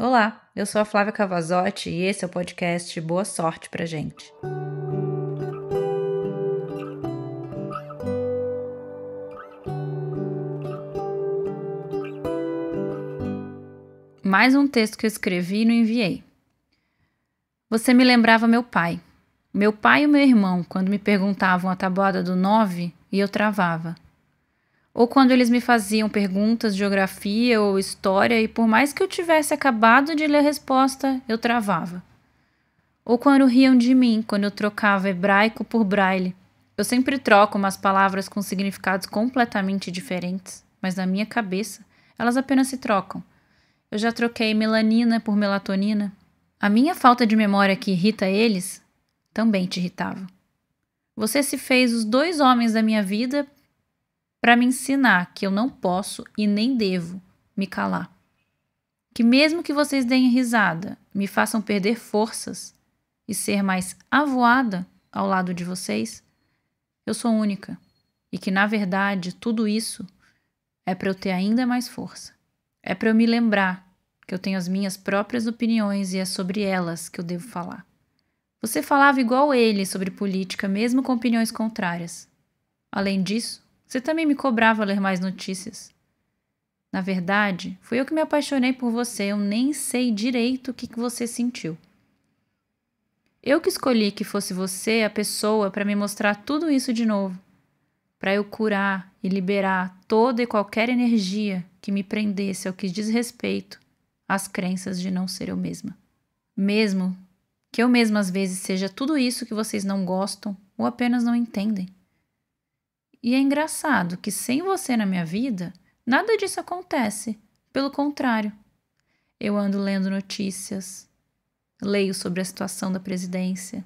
Olá, eu sou a Flávia Cavazotti e esse é o podcast Boa Sorte pra gente. Mais um texto que eu escrevi e não enviei. Você me lembrava meu pai. Meu pai e meu irmão, quando me perguntavam a tabuada do 9, e eu travava ou quando eles me faziam perguntas de geografia ou história e por mais que eu tivesse acabado de ler a resposta, eu travava. Ou quando riam de mim quando eu trocava hebraico por braille. Eu sempre troco umas palavras com significados completamente diferentes, mas na minha cabeça elas apenas se trocam. Eu já troquei melanina por melatonina. A minha falta de memória que irrita eles também te irritava. Você se fez os dois homens da minha vida para me ensinar que eu não posso e nem devo me calar. Que mesmo que vocês deem risada, me façam perder forças e ser mais avoada ao lado de vocês, eu sou única e que na verdade tudo isso é para eu ter ainda mais força. É para eu me lembrar que eu tenho as minhas próprias opiniões e é sobre elas que eu devo falar. Você falava igual ele sobre política, mesmo com opiniões contrárias. Além disso, você também me cobrava ler mais notícias. Na verdade, fui eu que me apaixonei por você, eu nem sei direito o que, que você sentiu. Eu que escolhi que fosse você a pessoa para me mostrar tudo isso de novo, para eu curar e liberar toda e qualquer energia que me prendesse ao que diz respeito às crenças de não ser eu mesma. Mesmo que eu mesma às vezes seja tudo isso que vocês não gostam ou apenas não entendem. E é engraçado que sem você na minha vida, nada disso acontece. Pelo contrário, eu ando lendo notícias, leio sobre a situação da presidência.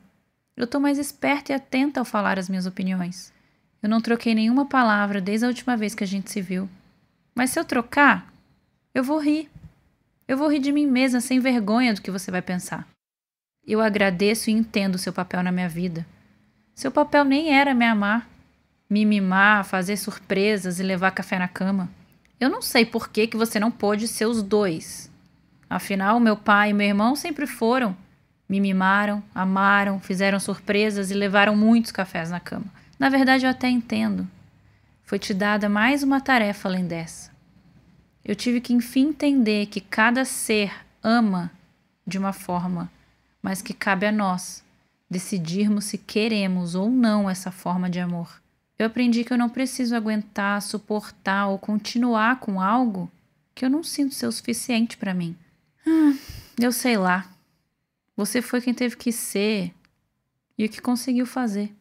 Eu estou mais esperta e atenta ao falar as minhas opiniões. Eu não troquei nenhuma palavra desde a última vez que a gente se viu. Mas se eu trocar, eu vou rir. Eu vou rir de mim mesma sem vergonha do que você vai pensar. Eu agradeço e entendo seu papel na minha vida. Seu papel nem era me amar, me mimar, fazer surpresas e levar café na cama. Eu não sei por que, que você não pôde ser os dois. Afinal, meu pai e meu irmão sempre foram. Me mimaram, amaram, fizeram surpresas e levaram muitos cafés na cama. Na verdade, eu até entendo. Foi te dada mais uma tarefa além dessa. Eu tive que enfim entender que cada ser ama de uma forma, mas que cabe a nós decidirmos se queremos ou não essa forma de amor. Eu aprendi que eu não preciso aguentar, suportar ou continuar com algo que eu não sinto ser o suficiente para mim. Hum, eu sei lá. Você foi quem teve que ser e o que conseguiu fazer.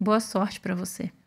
Boa sorte para você.